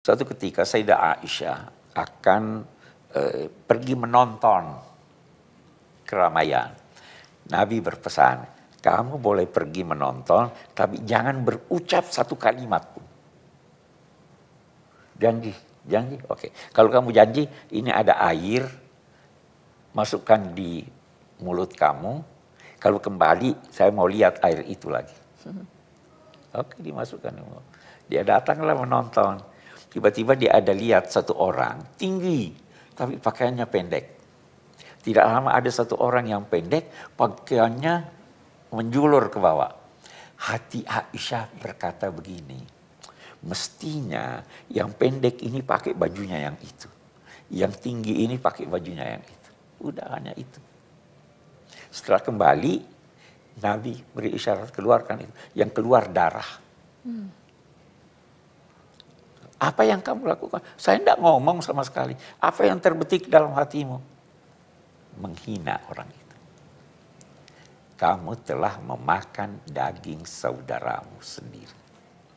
Suatu ketika Sayyidah Aisyah akan e, pergi menonton keramaian. Nabi berpesan, kamu boleh pergi menonton, tapi jangan berucap satu kalimat pun. Janji, janji, oke. Kalau kamu janji, ini ada air, masukkan di mulut kamu. Kalau kembali, saya mau lihat air itu lagi. Hmm. Oke, okay, dimasukkan. Dia datanglah menonton Tiba-tiba dia ada lihat satu orang tinggi, tapi pakaiannya pendek. Tidak lama ada satu orang yang pendek, pakaiannya menjulur ke bawah. Hati Aisyah berkata begini, mestinya yang pendek ini pakai bajunya yang itu. Yang tinggi ini pakai bajunya yang itu. Udah hanya itu. Setelah kembali, Nabi beri isyarat keluarkan itu. Yang keluar darah. Hmm. Apa yang kamu lakukan? Saya tidak ngomong sama sekali. Apa yang terbetik dalam hatimu? Menghina orang itu. Kamu telah memakan daging saudaramu sendiri.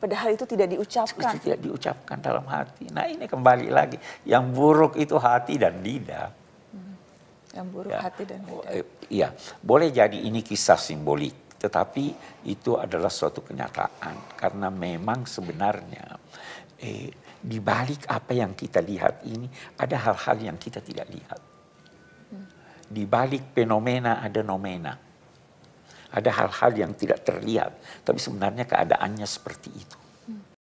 Padahal itu tidak diucapkan. tidak diucapkan dalam hati. Nah ini kembali lagi. Yang buruk itu hati dan lidah. Hmm. Yang buruk ya. hati dan lidah. Oh, eh, iya. Boleh jadi ini kisah simbolik. Tetapi itu adalah suatu kenyataan. Karena memang sebenarnya eh, di balik apa yang kita lihat ini ada hal-hal yang kita tidak lihat. Di balik fenomena ada nomena. Ada hal-hal yang tidak terlihat, tapi sebenarnya keadaannya seperti itu.